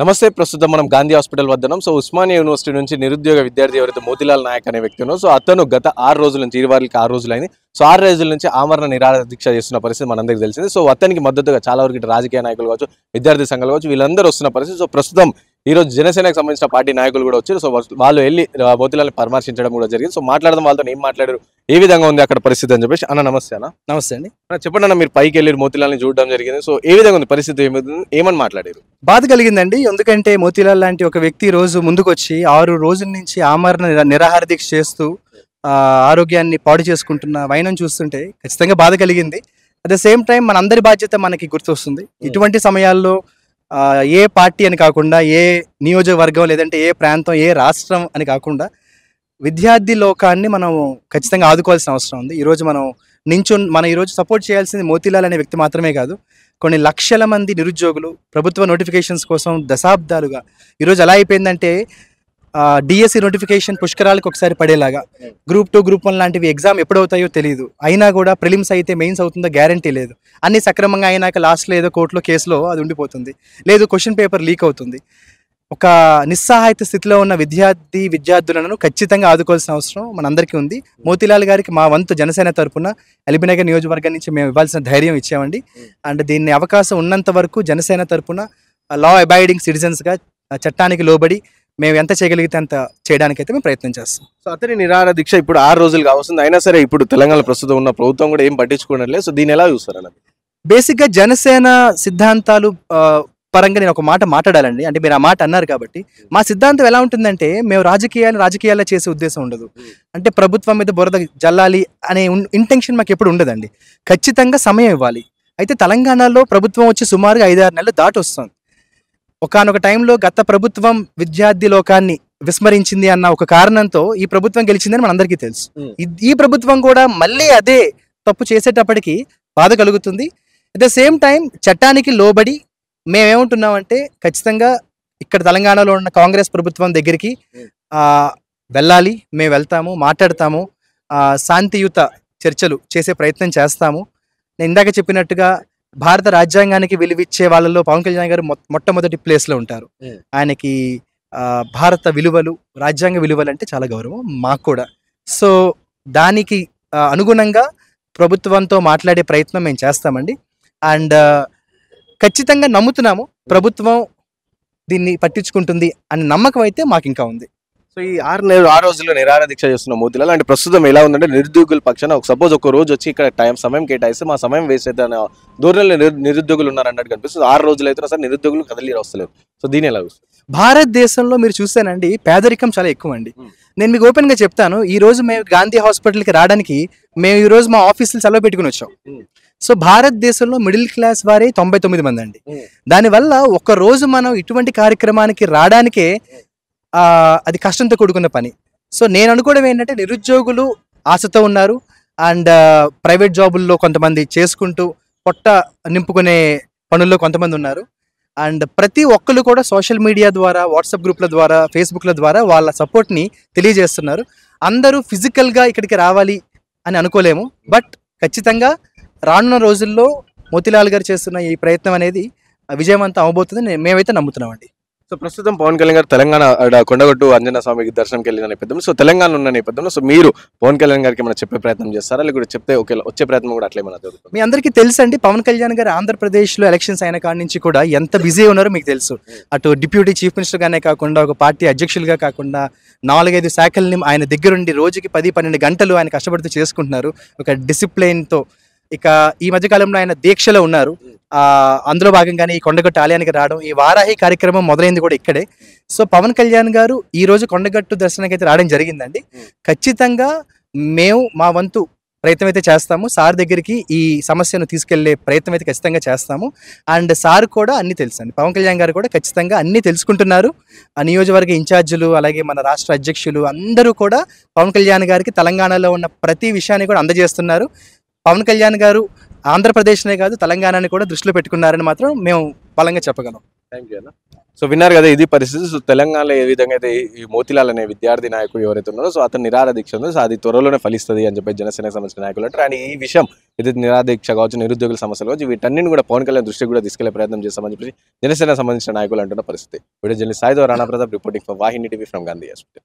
నమస్తే ప్రస్తుతం మనం గాంధీ హాస్పిటల్ ఉన్నాం సో ఉస్మానియా యూనివర్సిటీ నుంచి నిరుద్యోగ విద్యార్థి ఎవరైతే మోతిలాల్ నాయక్ అనే వ్యక్తి ఉన్నారో సో అతను గత ఆరు రోజుల నుంచి ఇరువారికి ఆరు రోజులైంది సో ఆరు రోజుల నుంచి ఆమరణ నిరాహార దీక్ష చేస్తున్న పరిస్థితి మనందరికీ తెలిసింది సో అతనికి మద్దతుగా చాలా వరకు రాజకీయ నాయకులు కావచ్చు విద్యార్థి సంఘాలు కావచ్చు వీళ్ళందరూ వస్తున్న పరిస్థితి సో ప్రస్తుతం ఈరోజు జనసేనకు సంబంధించిన పార్టీ నాయకులు కూడా వచ్చారు సో వాళ్ళు వెళ్ళి బోతిలాల్ని పరామర్శించడం కూడా జరిగింది సో మాట్లాడడం వాళ్ళతో ఏం మాట్లాడారు ఏ విధంగా ఉంది అక్కడ పరిస్థితి అని చెప్పేసి అన్న నమస్తే అన్న నమస్తే అండి చెప్పండి అన్న మీరు పైకి వెళ్ళి మోతిలాల్ని చూడడం జరిగింది సో ఏ విధంగా ఉంది పరిస్థితి ఏమవుతుంది ఏమని మాట్లాడారు బాధ కలిగిందండి ఎందుకంటే మోతిలాల్ లాంటి ఒక వ్యక్తి రోజు ముందుకొచ్చి ఆరు రోజుల నుంచి ఆమరణ నిరాహార దీక్ష చేస్తూ ఆరోగ్యాన్ని పాడు చేసుకుంటున్న వైనం చూస్తుంటే ఖచ్చితంగా బాధ కలిగింది అట్ ద సేమ్ టైం మన అందరి బాధ్యత మనకి గుర్తొస్తుంది ఇటువంటి సమయాల్లో ఏ పార్టీ అని కాకుండా ఏ నియోజకవర్గం లేదంటే ఏ ప్రాంతం ఏ రాష్ట్రం అని కాకుండా విద్యార్థి లోకాన్ని మనం ఖచ్చితంగా ఆదుకోవాల్సిన అవసరం ఉంది ఈరోజు మనం నించు మనం ఈరోజు సపోర్ట్ చేయాల్సింది మోతీలాల్ అనే వ్యక్తి మాత్రమే కాదు కొన్ని లక్షల మంది నిరుద్యోగులు ప్రభుత్వ నోటిఫికేషన్స్ కోసం దశాబ్దాలుగా ఈరోజు ఎలా అయిపోయిందంటే డిఎస్సి నోటిఫికేషన్ e పుష్కరాలకు ఒకసారి పడేలాగా గ్రూప్ టూ గ్రూప్ వన్ లాంటివి ఎగ్జామ్ ఎప్పుడవుతాయో తెలియదు అయినా కూడా ప్రిలిమ్స్ అయితే మెయిన్స్ అవుతుందో గ్యారంటీ లేదు అన్ని సక్రమంగా అయినాక లాస్ట్లో ఏదో కోర్టులో కేసులో అది ఉండిపోతుంది లేదు క్వశ్చన్ పేపర్ లీక్ అవుతుంది ఒక నిస్సహాయత స్థితిలో ఉన్న విద్యార్థి విద్యార్థులను ఖచ్చితంగా ఆదుకోవాల్సిన అవసరం మనందరికీ ఉంది మోతిలాల్ గారికి మా వంతు జనసేన తరపున అలిబినగర్ నియోజకవర్గం నుంచి మేము ఇవ్వాల్సిన ధైర్యం ఇచ్చామండి అండ్ దీన్ని అవకాశం ఉన్నంత వరకు జనసేన తరఫున లా అబైడింగ్ సిటిజన్స్గా చట్టానికి లోబడి మేము ఎంత చేయగలిగితే అంత చేయడానికైతే మేము ప్రయత్నం చేస్తాం సో అతని నిరాహార దీక్ష ఇప్పుడు ఆరు రోజులు వస్తుంది అయినా సరే ఇప్పుడు తెలంగాణ ప్రస్తుతం ఉన్న ప్రభుత్వం కూడా ఏం పట్టించుకోవడం లేదు సో దీని ఎలా చూస్తారని బేసిక్గా జనసేన సిద్ధాంతాలు పరంగా నేను ఒక మాట మాట్లాడాలండి అంటే మీరు ఆ మాట అన్నారు కాబట్టి మా సిద్ధాంతం ఎలా ఉంటుందంటే మేము రాజకీయాలు రాజకీయాల్లో చేసే ఉద్దేశం ఉండదు అంటే ప్రభుత్వం మీద బురద జల్లాలి అనే ఇంటెన్షన్ మాకు ఎప్పుడు ఉండదండి ఖచ్చితంగా సమయం ఇవ్వాలి అయితే తెలంగాణలో ప్రభుత్వం వచ్చి సుమారుగా ఐదారు నెలలు దాటి వస్తుంది ఒకనొక టైంలో గత ప్రభుత్వం విద్యార్థి లోకాన్ని విస్మరించింది అన్న ఒక కారణంతో ఈ ప్రభుత్వం గెలిచిందని అందరికీ తెలుసు ఈ ప్రభుత్వం కూడా మళ్ళీ అదే తప్పు చేసేటప్పటికి బాధ కలుగుతుంది అట్ ద సేమ్ టైం చట్టానికి లోబడి మేమేమంటున్నామంటే ఖచ్చితంగా ఇక్కడ తెలంగాణలో ఉన్న కాంగ్రెస్ ప్రభుత్వం దగ్గరికి వెళ్ళాలి మేము వెళ్తాము మాట్లాడతాము శాంతియుత చర్చలు చేసే ప్రయత్నం చేస్తాము నేను ఇందాక చెప్పినట్టుగా భారత రాజ్యాంగానికి విలువిచ్చే వాళ్ళలో పవన్ కళ్యాణ్ గారు మొట్టమొదటి ప్లేస్ లో ఉంటారు ఆయనకి భారత విలువలు రాజ్యాంగ విలువలు అంటే చాలా గౌరవం మాకు కూడా సో దానికి అనుగుణంగా ప్రభుత్వంతో మాట్లాడే ప్రయత్నం మేము చేస్తామండి అండ్ ఖచ్చితంగా నమ్ముతున్నాము ప్రభుత్వం దీన్ని పట్టించుకుంటుంది అనే నమ్మకం అయితే మాకు ఇంకా ఉంది సో ఈ ఆరు నెలలు ఆ రోజుల్లో నిరాహార దీక్ష చేస్తున్న మోదీలో అంటే ప్రస్తుతం ఎలా ఉందంటే నిరుద్యోగుల పక్షాన ఒక సపోజ్ ఒక రోజు వచ్చి ఇక్కడ టైం సమయం కేటాయిస్తే మా సమయం వేస్ట్ అనే దూరంలో నిరుద్యోగులు ఉన్నారన్నట్టు కనిపిస్తుంది ఆరు రోజులు అయితే సరే నిరుద్యోగులు కదలి వస్తలేదు సో దీని ఎలా భారతదేశంలో మీరు చూస్తానండి పేదరికం చాలా ఎక్కువ అండి నేను మీకు ఓపెన్గా చెప్తాను ఈ రోజు మేము గాంధీ హాస్పిటల్కి రావడానికి మేము ఈ రోజు మా ఆఫీసులు సెలవు పెట్టుకుని వచ్చాం సో భారతదేశంలో మిడిల్ క్లాస్ వారే తొంభై తొమ్మిది మంది అండి దానివల్ల ఒక రోజు మనం ఇటువంటి కార్యక్రమానికి రావడానికే అది కష్టంతో కూడుకున్న పని సో నేను అనుకోవడం ఏంటంటే నిరుద్యోగులు ఆశతో ఉన్నారు అండ్ ప్రైవేట్ జాబుల్లో కొంతమంది చేసుకుంటూ పొట్ట నింపుకునే పనుల్లో కొంతమంది ఉన్నారు అండ్ ప్రతి ఒక్కరు కూడా సోషల్ మీడియా ద్వారా వాట్సాప్ గ్రూప్ల ద్వారా ఫేస్బుక్ల ద్వారా వాళ్ళ సపోర్ట్ని తెలియజేస్తున్నారు అందరూ ఫిజికల్గా ఇక్కడికి రావాలి అని అనుకోలేము బట్ ఖచ్చితంగా రానున్న రోజుల్లో మోతిలాల్ గారు చేస్తున్న ఈ ప్రయత్నం అనేది విజయవంతం అవబోతుంది మేమైతే నమ్ముతున్నామండి సో ప్రస్తుతం పవన్ కళ్యాణ్ గారు తెలంగాణ కొండగట్టు అంజనా స్వామికి దర్శనంకి వెళ్ళిన నేపథ్యంలో సో తెలంగాణ ఉన్న నేపథ్యంలో సో మీరు పవన్ కళ్యాణ్ గారికి ఏమైనా చెప్పే ప్రయత్నం చేస్తారా లేకపోతే చెప్తే ఓకే వచ్చే ప్రయత్నం కూడా అట్లే మన జరుగుతుంది మీ అందరికీ తెలుసు అండి పవన్ కళ్యాణ్ గారు ఆంధ్రప్రదేశ్లో ఎలక్షన్స్ అయిన కాడి నుంచి కూడా ఎంత బిజీ ఉన్నారో మీకు తెలుసు అటు డిప్యూటీ చీఫ్ మినిస్టర్గానే కాకుండా ఒక పార్టీ అధ్యక్షులుగా కాకుండా నాలుగైదు శాఖల్ని ఆయన దగ్గరుండి రోజుకి పది పన్నెండు గంటలు ఆయన కష్టపడుతూ చేసుకుంటున్నారు ఒక డిసిప్లైన్తో ఇక ఈ మధ్య కాలంలో ఆయన దీక్షలో ఉన్నారు అందులో భాగంగానే ఈ కొండగట్టు ఆలయానికి రావడం ఈ వారాహి కార్యక్రమం మొదలైంది కూడా ఇక్కడే సో పవన్ కళ్యాణ్ గారు ఈ రోజు కొండగట్టు దర్శనానికి అయితే రావడం జరిగిందండి ఖచ్చితంగా మేము మా వంతు ప్రయత్నం అయితే చేస్తాము సార్ దగ్గరికి ఈ సమస్యను తీసుకెళ్లే ప్రయత్నం అయితే ఖచ్చితంగా చేస్తాము అండ్ సార్ కూడా అన్నీ తెలుసండి పవన్ కళ్యాణ్ గారు కూడా ఖచ్చితంగా అన్నీ తెలుసుకుంటున్నారు ఆ నియోజకవర్గ ఇన్ఛార్జీలు అలాగే మన రాష్ట్ర అధ్యక్షులు అందరూ కూడా పవన్ కళ్యాణ్ గారికి తెలంగాణలో ఉన్న ప్రతి విషయాన్ని కూడా అందజేస్తున్నారు పవన్ కళ్యాణ్ గారు ఆంధ్రప్రదేశ్నే కాదు తెలంగాణని కూడా దృష్టిలో పెట్టుకున్నారని మాత్రం మేము బలంగా చెప్పగలం థ్యాంక్ యూ అన్న సో విన్నారు కదా ఇది పరిస్థితి సో తెలంగాణలో ఏ విధంగా అయితే ఈ మోతిలాల్ అనే విద్యార్థి నాయకుడు ఎవరైతే ఉన్నారో సో అతను నిరా దీక్ష ఉందో సో అది త్వరలోనే ఫలిస్తుంది అని చెప్పి జనసేన సంబంధించిన నాయకులు అంటారు అండ్ ఈ విషయం ఏదైతే నిరాదీక్ష కావచ్చు నిరుద్యోగుల సమస్యలు కావచ్చు వీటన్నింటిని కూడా పవన్ కళ్యాణ్ దృష్టికి కూడా తీసుకెళ్లే ప్రయత్నం చేస్తామని చెప్పి జనసేన సంబంధించిన నాయకులు అంటున్న పరిస్థితి వీడియో జల్లి సాయిదో Rana Pratap reporting for Vahini TV from Gandhi hospital